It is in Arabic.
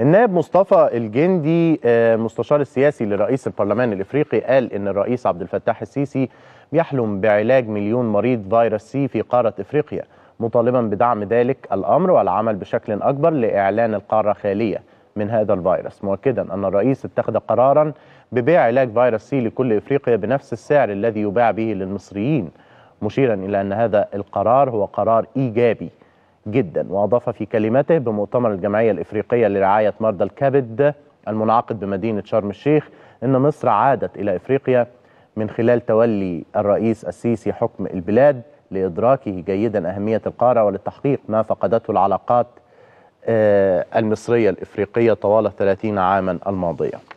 النائب مصطفى الجندي آه، مستشار السياسي لرئيس البرلمان الافريقي قال ان الرئيس عبد الفتاح السيسي يحلم بعلاج مليون مريض فيروس سي في قاره افريقيا مطالبا بدعم ذلك الامر والعمل بشكل اكبر لاعلان القاره خاليه من هذا الفيروس مؤكدا ان الرئيس اتخذ قرارا ببيع علاج فيروس سي لكل افريقيا بنفس السعر الذي يباع به للمصريين مشيرا الى ان هذا القرار هو قرار ايجابي جدا وأضاف في كلمته بمؤتمر الجمعية الإفريقية لرعاية مرضى الكبد المنعقد بمدينة شرم الشيخ أن مصر عادت إلى إفريقيا من خلال تولي الرئيس السيسي حكم البلاد لإدراكه جيدا أهمية القارة ولتحقيق ما فقدته العلاقات آه، المصرية الإفريقية طوال 30 عاما الماضية